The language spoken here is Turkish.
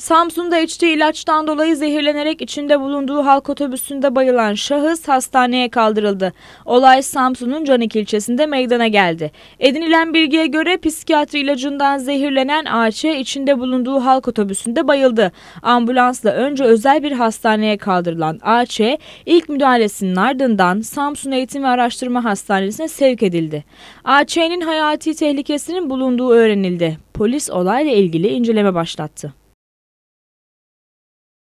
Samsun'da içtiği ilaçtan dolayı zehirlenerek içinde bulunduğu halk otobüsünde bayılan şahıs hastaneye kaldırıldı. Olay Samsun'un Canik ilçesinde meydana geldi. Edinilen bilgiye göre psikiyatri ilacından zehirlenen AÇ içinde bulunduğu halk otobüsünde bayıldı. Ambulansla önce özel bir hastaneye kaldırılan AÇ ilk müdahalesinin ardından Samsun Eğitim ve Araştırma Hastanesi'ne sevk edildi. AÇ'nin hayati tehlikesinin bulunduğu öğrenildi. Polis olayla ilgili inceleme başlattı.